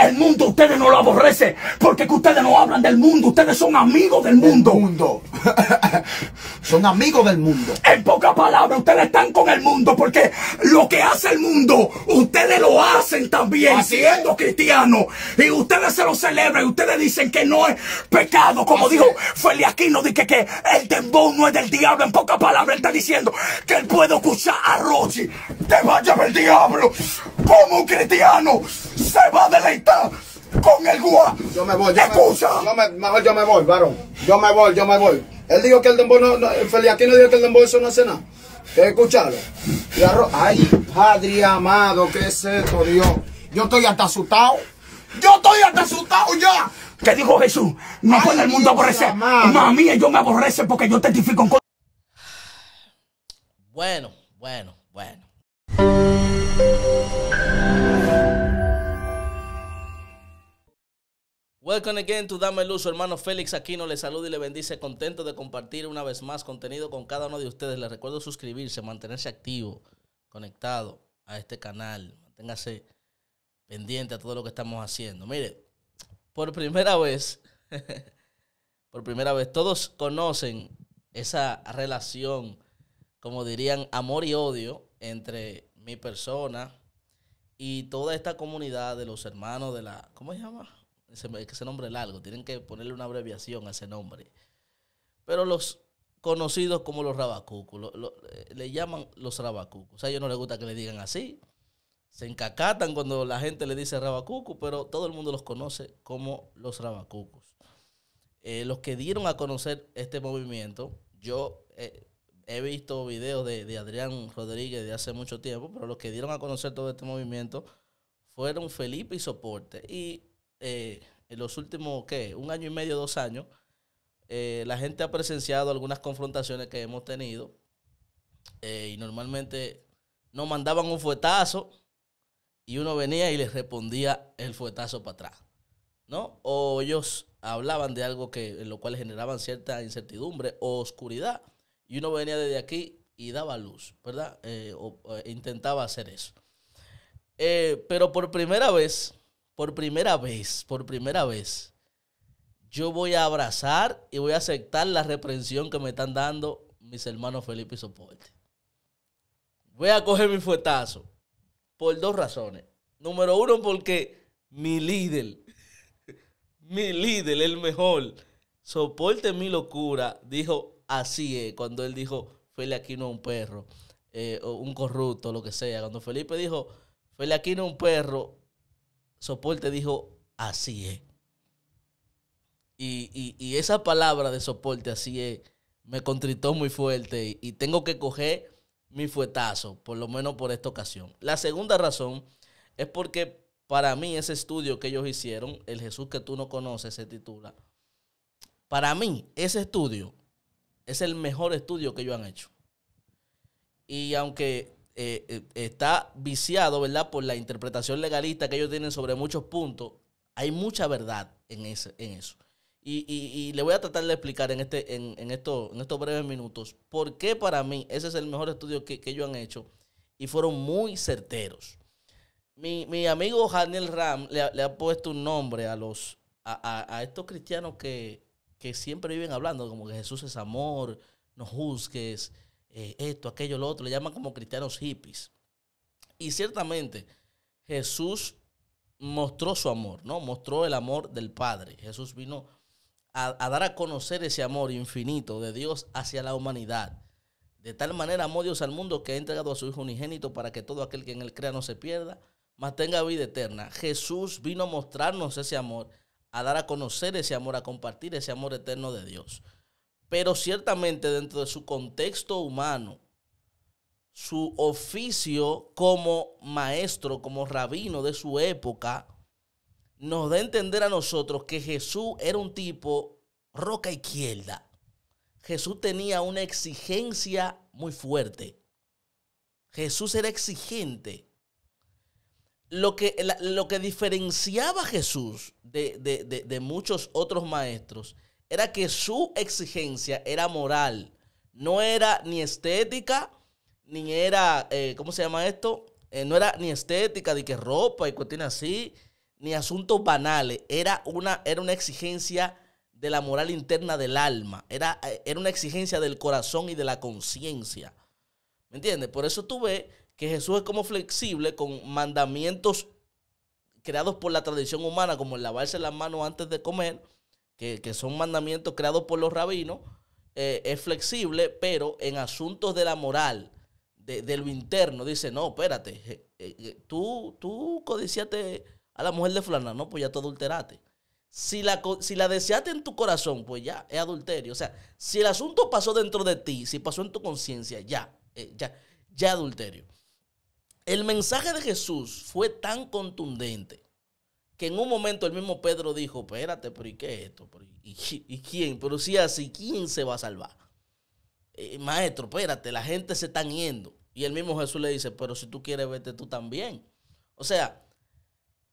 El mundo ustedes no lo aborrecen porque ustedes no hablan del mundo, ustedes son amigos del mundo. mundo. son amigos del mundo. En pocas palabras, ustedes están con el mundo porque lo que hace el mundo, ustedes lo hacen también siendo cristiano cristianos y ustedes se lo celebran y ustedes dicen que no es pecado, como dijo Feliakino, que, que el dembow no es del diablo. En pocas palabras, él está diciendo que él puede escuchar a Rochi, te vaya el diablo como un cristiano se va a deleitar con el guá. Yo me voy, yo Me, mejor yo me voy, varón. Yo me voy, yo me voy. Él dijo que el dembo no, no dijo que el dembo eso no hace nada. Escúchalo. Ay, padre amado, ¿qué es esto, Dios? Yo estoy hasta asustado. Yo estoy hasta asustado ya. ¿Qué dijo Jesús, no puede el mundo aborrecer. Mami, yo me aborrece porque yo testifico en Bueno, bueno, bueno. Welcome again to Dame Luz, hermano Félix Aquino le saludo y le bendice, contento de compartir una vez más contenido con cada uno de ustedes. Les recuerdo suscribirse, mantenerse activo, conectado a este canal, manténgase pendiente a todo lo que estamos haciendo. Mire, por primera vez, por primera vez, todos conocen esa relación, como dirían, amor y odio entre mi persona y toda esta comunidad de los hermanos de la, ¿cómo se llama? que ese nombre es largo, tienen que ponerle una abreviación a ese nombre. Pero los conocidos como los rabacucos, eh, le llaman los rabacucos. A ellos no les gusta que le digan así. Se encacatan cuando la gente le dice rabacucu pero todo el mundo los conoce como los rabacucos. Eh, los que dieron a conocer este movimiento, yo eh, he visto videos de, de, Adrián Rodríguez de hace mucho tiempo, pero los que dieron a conocer todo este movimiento fueron Felipe y Soporte. Y eh, en los últimos, ¿qué? Un año y medio, dos años, eh, la gente ha presenciado algunas confrontaciones que hemos tenido eh, y normalmente nos mandaban un fuetazo y uno venía y les respondía el fuetazo para atrás, ¿no? O ellos hablaban de algo que, en lo cual generaban cierta incertidumbre o oscuridad y uno venía desde aquí y daba luz, ¿verdad? o, intentaba hacer eso. pero por primera vez por primera vez, por primera vez, yo voy a abrazar y voy a aceptar la reprensión que me están dando mis hermanos Felipe y Soporte. Voy a coger mi fuetazo por dos razones. Número uno, porque mi líder, mi líder, el mejor, soporte mi locura, dijo así cuando él dijo, Feli Aquino es un perro, eh, o un corrupto, lo que sea. Cuando Felipe dijo, Feli Aquino es un perro, soporte dijo, así es. Y, y, esa palabra de soporte, así es, me contritó muy fuerte y, y, tengo que coger mi fuetazo, por lo menos por esta ocasión. La segunda razón es porque para mí ese estudio que ellos hicieron, El Jesús que tú no conoces, se titula. Para mí, ese estudio es el mejor estudio que ellos han hecho. Y aunque eh, eh, está viciado, ¿verdad? Por la interpretación legalista que ellos tienen sobre muchos puntos. Hay mucha verdad en, ese, en eso. Y, le voy a tratar de explicar en, este, en, esto, en estos breves minutos por qué para mí ese es el mejor estudio que, que ellos han hecho y fueron muy certeros. Mi, mi amigo Daniel Ram le, ha puesto un nombre a, los, a, estos cristianos que, que, siempre viven hablando, como que Jesús es amor, no juzgues, eh, esto, aquello, lo otro. Le llaman como cristianos hippies. Y ciertamente Jesús mostró su amor, ¿no? Mostró el amor del Padre. Jesús vino a, dar a conocer ese amor infinito de Dios hacia la humanidad. De tal manera amó Dios al mundo que ha entregado a su Hijo unigénito para que todo aquel que en él crea no se pierda, mas tenga vida eterna. Jesús vino a mostrarnos ese amor, a dar a conocer ese amor, a compartir ese amor eterno de Dios. Pero ciertamente dentro de su contexto humano, su oficio como maestro, como rabino de su época, nos da a entender a nosotros que Jesús era un tipo roca izquierda. Jesús tenía una exigencia muy fuerte. Jesús era exigente. Lo que, lo que diferenciaba a Jesús de, de muchos otros maestros era que su exigencia era moral, no era ni estética, ni era, eh, ¿cómo se llama esto? Eh, no era ni estética, de que ropa y cuestiones así, ni asuntos banales, era una, era una exigencia de la moral interna del alma, era, eh, era una exigencia del corazón y de la conciencia. ¿Me entiendes? Por eso tú ves que Jesús es como flexible con mandamientos creados por la tradición humana, como el lavarse las manos antes de comer, que, son mandamientos creados por los rabinos, eh, es flexible, pero en asuntos de la moral, de, lo interno, dice, no, espérate, eh, eh, tú, tú codiciaste a la mujer de flana no, pues ya te adulteraste. Si la, si la deseaste en tu corazón, pues ya, es adulterio. O sea, si el asunto pasó dentro de ti, si pasó en tu conciencia, ya, ya, ya adulterio. El mensaje de Jesús fue tan contundente que en un momento el mismo Pedro dijo, espérate, pero ¿y qué es esto? ¿Y, quién? Pero si así, ¿quién se va a salvar? Eh, maestro, espérate, la gente se está yendo. Y el mismo Jesús le dice, pero si tú quieres, vete tú también. O sea,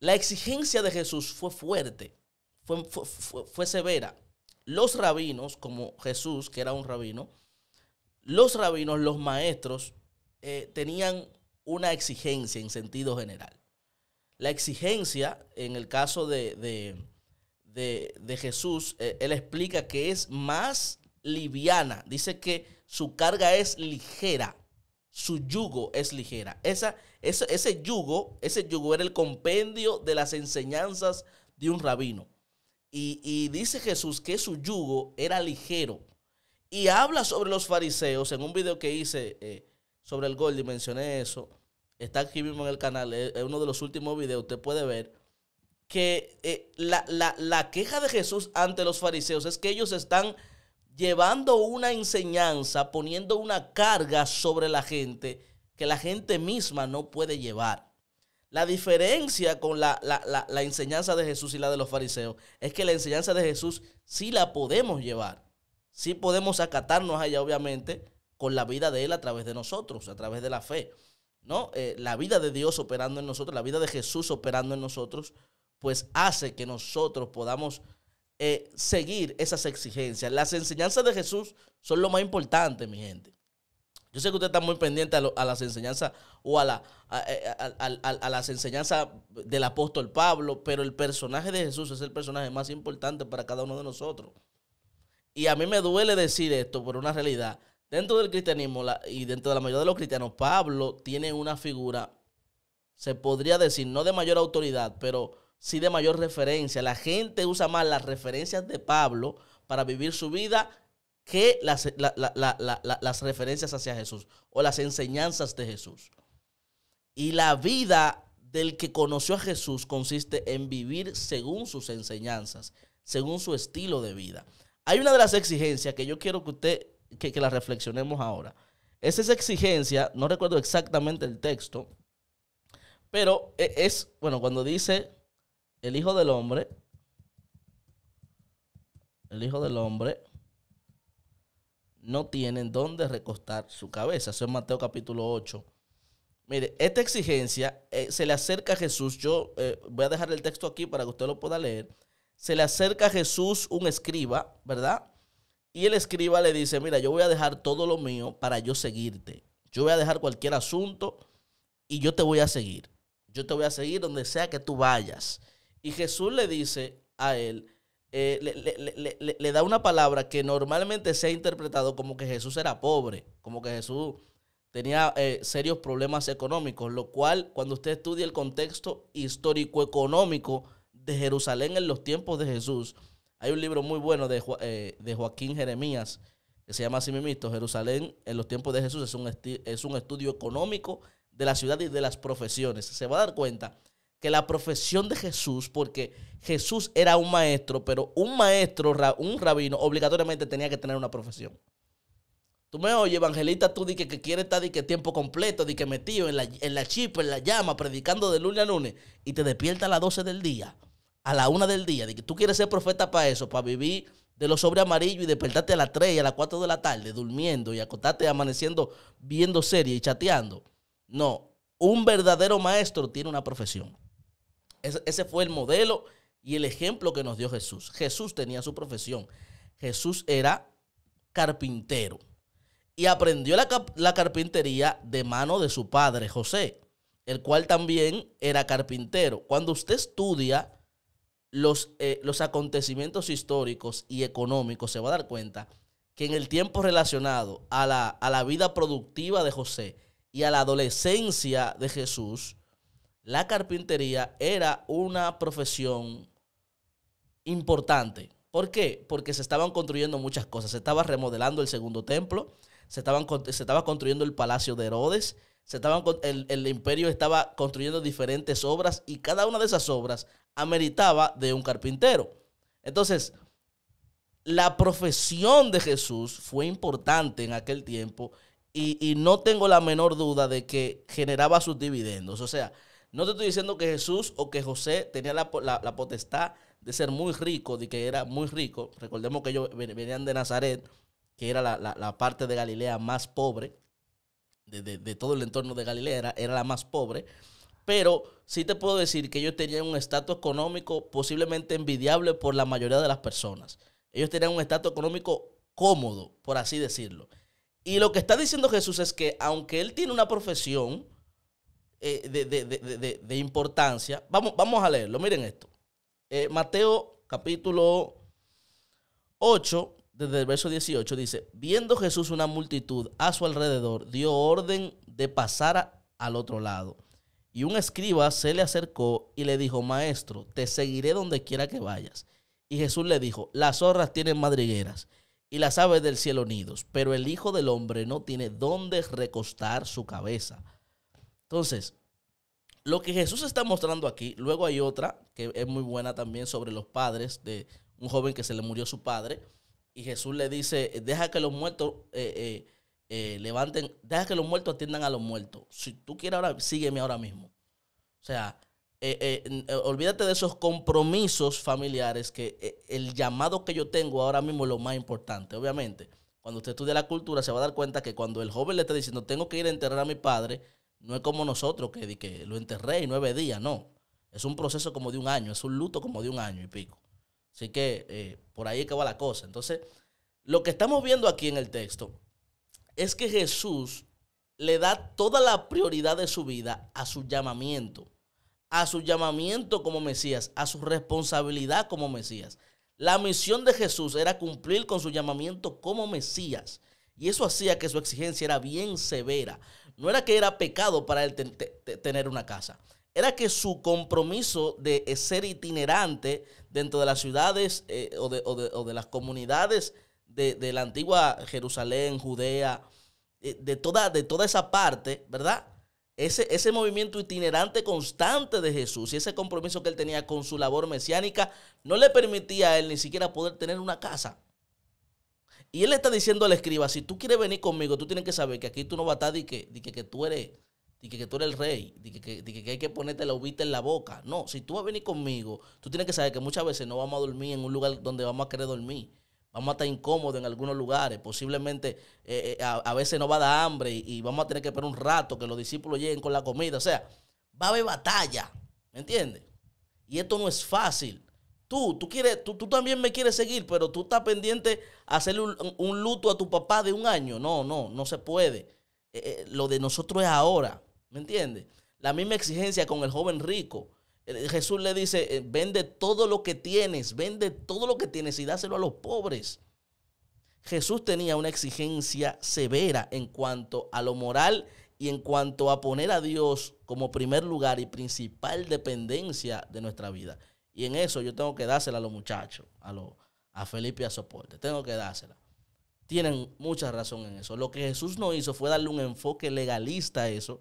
la exigencia de Jesús fue fuerte, fue, severa. Los rabinos, como Jesús, que era un rabino, los rabinos, los maestros, eh, tenían una exigencia en sentido general la exigencia, en el caso de, Jesús, eh, él explica que es más liviana. Dice que su carga es ligera, su yugo es ligera. Esa, ese, ese yugo, ese yugo era el compendio de las enseñanzas de un rabino. Y, dice Jesús que su yugo era ligero. Y habla sobre los fariseos en un video que hice eh, sobre el gol y mencioné eso está aquí mismo en el canal, es, uno de los últimos videos, usted puede ver que eh, la, queja de Jesús ante los fariseos es que ellos están llevando una enseñanza, poniendo una carga sobre la gente que la gente misma no puede llevar. La diferencia con la, la, enseñanza de Jesús y la de los fariseos es que la enseñanza de Jesús sí la podemos llevar. Sí podemos acatarnos allá obviamente, con la vida de Él a través de nosotros, a través de la fe. ¿no? Eh, la vida de Dios operando en nosotros, la vida de Jesús operando en nosotros, pues hace que nosotros podamos eh, seguir esas exigencias. Las enseñanzas de Jesús son lo más importante, mi gente. Yo sé que usted está muy pendiente a, las enseñanzas o la, eh, a, las enseñanzas del apóstol Pablo, pero el personaje de Jesús es el personaje más importante para cada uno de nosotros. Y a mí me duele decir esto por una realidad. Dentro del cristianismo y dentro de la mayoría de los cristianos, Pablo tiene una figura, se podría decir, no de mayor autoridad, pero sí de mayor referencia. La gente usa más las referencias de Pablo para vivir su vida que las, las referencias hacia Jesús o las enseñanzas de Jesús. Y la vida del que conoció a Jesús consiste en vivir según sus enseñanzas, según su estilo de vida. Hay una de las exigencias que yo quiero que usted que, la reflexionemos ahora. Es esa exigencia, no recuerdo exactamente el texto, pero e, es, bueno, cuando dice el Hijo del Hombre, el Hijo del Hombre no tienen dónde recostar su cabeza. Eso es Mateo capítulo 8. Mire, esta exigencia eh, se le acerca a Jesús. Yo eh, voy a dejar el texto aquí para que usted lo pueda leer. Se le acerca a Jesús un escriba, ¿verdad? Y el escriba le dice, mira, yo voy a dejar todo lo mío para yo seguirte. Yo voy a dejar cualquier asunto y yo te voy a seguir. Yo te voy a seguir donde sea que tú vayas. Y Jesús le dice a él, eh, le, da una palabra que normalmente se ha interpretado como que Jesús era pobre, como que Jesús tenía eh, serios problemas económicos, lo cual cuando usted estudia el contexto histórico-económico de Jerusalén en los tiempos de Jesús, hay un libro muy bueno eh, de, Joaquín Jeremías que se llama así Jerusalén en los tiempos de Jesús. Es un, es un estudio económico de la ciudad y de las profesiones. Se va a dar cuenta que la profesión de Jesús, porque Jesús era un maestro, pero un maestro, un rabino, obligatoriamente tenía que tener una profesión. Tú me oyes, evangelista, tú di que, quiere estar di que tiempo completo, di que metido en la, en la chip, en la llama, predicando de lunes a lunes, y te despierta a las 12 del día a la una del día, de que tú quieres ser profeta para eso, para vivir de los sobre amarillo y despertarte a las 3 y a las 4 de la tarde durmiendo y acostarte amaneciendo viendo series y chateando. No, un verdadero maestro tiene una profesión. Ese, fue el modelo y el ejemplo que nos dio Jesús. Jesús tenía su profesión. Jesús era carpintero y aprendió la, la carpintería de mano de su padre José, el cual también era carpintero. Cuando usted estudia los, eh, los acontecimientos históricos y económicos, se va a dar cuenta que en el tiempo relacionado a la, vida productiva de José y a la adolescencia de Jesús, la carpintería era una profesión importante. ¿Por qué? Porque se estaban construyendo muchas cosas. Se estaba remodelando el segundo templo, se, estaban, se estaba construyendo el palacio de Herodes, estaban, el, el, imperio estaba construyendo diferentes obras y cada una de esas obras ameritaba de un carpintero. Entonces, la profesión de Jesús fue importante en aquel tiempo y, no tengo la menor duda de que generaba sus dividendos. O sea, no te estoy diciendo que Jesús o que José tenía la, potestad de ser muy rico, de que era muy rico. Recordemos que ellos venían de Nazaret, que era la, la parte de Galilea más pobre de, todo el entorno de Galilea, era, la más pobre. Pero sí te puedo decir que ellos tenían un estatus económico posiblemente envidiable por la mayoría de las personas. Ellos tenían un estatus económico cómodo, por así decirlo. Y lo que está diciendo Jesús es que aunque él tiene una profesión eh, de, importancia, vamos, vamos, a leerlo, miren esto. Eh, Mateo capítulo 8, desde el verso 18 dice, viendo Jesús una multitud a su alrededor, dio orden de pasar al otro lado. Y un escriba se le acercó y le dijo, maestro, te seguiré donde quiera que vayas. Y Jesús le dijo, las zorras tienen madrigueras y las aves del cielo nidos, pero el Hijo del Hombre no tiene dónde recostar su cabeza. Entonces, lo que Jesús está mostrando aquí, luego hay otra que es muy buena también sobre los padres de un joven que se le murió su padre y Jesús le dice, deja que los muertos eh, eh, eh, levanten, deja que los muertos atiendan a los muertos. Si tú quieres ahora, sígueme ahora mismo. O sea, olvídate de esos compromisos familiares que el llamado que yo tengo ahora mismo es lo más importante, obviamente. Cuando usted estudia la cultura, se va a dar cuenta que cuando el joven le está diciendo, tengo que ir a enterrar a mi padre, no es como nosotros que, que lo enterré y nueve días, no. Es un proceso como de un año, es un luto como de un año y pico. Así que eh, por ahí acaba va la cosa. Entonces, lo que estamos viendo aquí en el texto es que Jesús le da toda la prioridad de su vida a su llamamiento, a su llamamiento como Mesías, a su responsabilidad como Mesías. La misión de Jesús era cumplir con su llamamiento como Mesías. Y eso hacía que su exigencia era bien severa. No era que era pecado para él tener una casa era que su compromiso de ser itinerante dentro de las ciudades eh, o, de, las comunidades de, la antigua Jerusalén, Judea, eh, de, toda, de toda esa parte, ¿verdad? Ese, ese, movimiento itinerante constante de Jesús y ese compromiso que él tenía con su labor mesiánica no le permitía a él ni siquiera poder tener una casa. Y él le está diciendo al escriba, si tú quieres venir conmigo, tú tienes que saber que aquí tú no vas a estar y que, que, que tú eres dije que, tú eres el rey, dije que, hay que ponerte la uvita en la boca. No, si tú vas a venir conmigo, tú tienes que saber que muchas veces no vamos a dormir en un lugar donde vamos a querer dormir. Vamos a estar incómodos en algunos lugares. Posiblemente eh, eh, a, veces no va a dar hambre y, vamos a tener que esperar un rato que los discípulos lleguen con la comida. O sea, va a haber batalla. ¿Me entiendes? Y esto no es fácil. Tú, tú, quieres, tú, tú también me quieres seguir, pero tú estás pendiente a hacerle un, luto a tu papá de un año. No, no, no se puede. Eh, lo de nosotros es ahora. ¿Me entiendes? La misma exigencia con el joven rico. Jesús le dice, eh, vende todo lo que tienes, vende todo lo que tienes y dáselo a los pobres. Jesús tenía una exigencia severa en cuanto a lo moral y en cuanto a poner a Dios como primer lugar y principal dependencia de nuestra vida. Y en eso yo tengo que dársela a los muchachos, a, los, a Felipe y a Soporte. Tengo que dársela. Tienen mucha razón en eso. Lo que Jesús no hizo fue darle un enfoque legalista a eso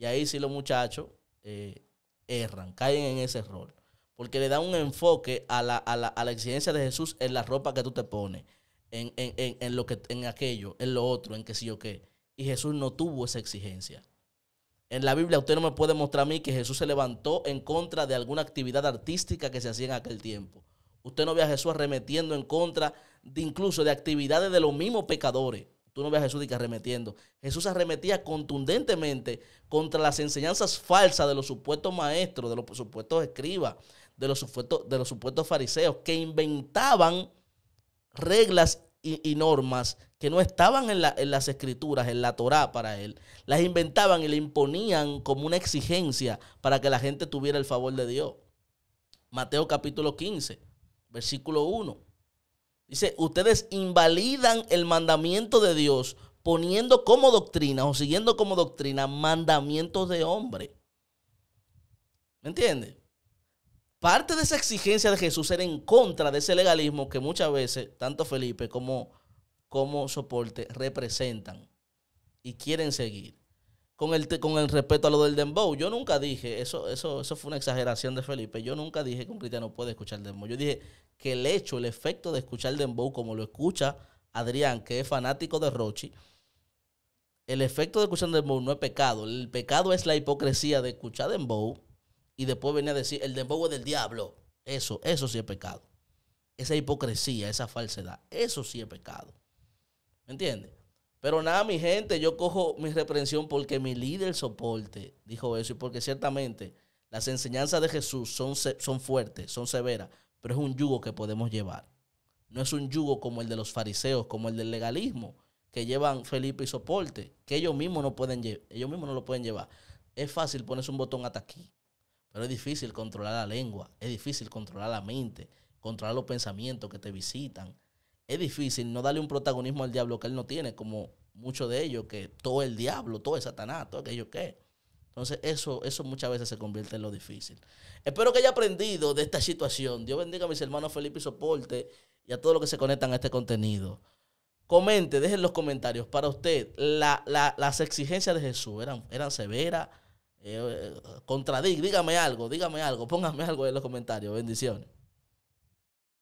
y ahí sí los muchachos eh, erran, caen en ese error. Porque le da un enfoque a la, exigencia de Jesús en la ropa que tú te pones, en, lo que, en aquello, en lo otro, en qué sí o qué. Y Jesús no tuvo esa exigencia. En la Biblia usted no me puede mostrar a mí que Jesús se levantó en contra de alguna actividad artística que se hacía en aquel tiempo. Usted no ve a Jesús arremetiendo en contra de incluso de actividades de los mismos pecadores. Tú no ves a Jesús arremetiendo. Jesús arremetía contundentemente contra las enseñanzas falsas de los supuestos maestros, de los supuestos escribas, de los supuestos, de los supuestos fariseos, que inventaban reglas y, normas que no estaban en, las escrituras, en la Torá para él. Las inventaban y le imponían como una exigencia para que la gente tuviera el favor de Dios. Mateo capítulo 15, versículo 1. Dice, ustedes invalidan el mandamiento de Dios poniendo como doctrina o siguiendo como doctrina mandamientos de hombre. ¿Me entiende? Parte de esa exigencia de Jesús era en contra de ese legalismo que muchas veces tanto Felipe como, como Soporte representan y quieren seguir con el, con el respeto a lo del dembow. Yo nunca dije, eso, eso, eso fue una exageración de Felipe, yo nunca dije que un cristiano puede escuchar dembow. Yo dije que el hecho, el efecto de escuchar dembow como lo escucha Adrián, que es fanático de Rochi, el efecto de escuchar dembow no es pecado. El pecado es la hipocresía de escuchar dembow y después venir a decir, el dembow es del diablo. Eso, eso sí es pecado. Esa hipocresía, esa falsedad, eso sí es pecado. ¿Me entiendes? Pero nada, mi gente, yo cojo mi reprensión porque mi líder soporte dijo eso y porque ciertamente las enseñanzas de Jesús son, son fuertes, son severas, pero es un yugo que podemos llevar. No es un yugo como el de los fariseos, como el del legalismo que llevan Felipe y soporte, que ellos mismos no pueden ellos mismos no lo pueden llevar. Es fácil ponerse un botón hasta aquí, pero es difícil controlar la lengua, es difícil controlar la mente, controlar los pensamientos que te visitan, es difícil no darle un protagonismo al diablo que él no tiene, como muchos de ellos, que todo el diablo, todo es Satanás, todo aquello que Entonces, eso, eso muchas veces se convierte en lo difícil. Espero que haya aprendido de esta situación. Dios bendiga a mis hermanos Felipe y Soporte y a todos los que se conectan a este contenido. Comente, dejen los comentarios. Para usted, las exigencias de Jesús eran, eran severas. Eh, eh dígame algo, dígame algo, póngame algo en los comentarios. Bendiciones.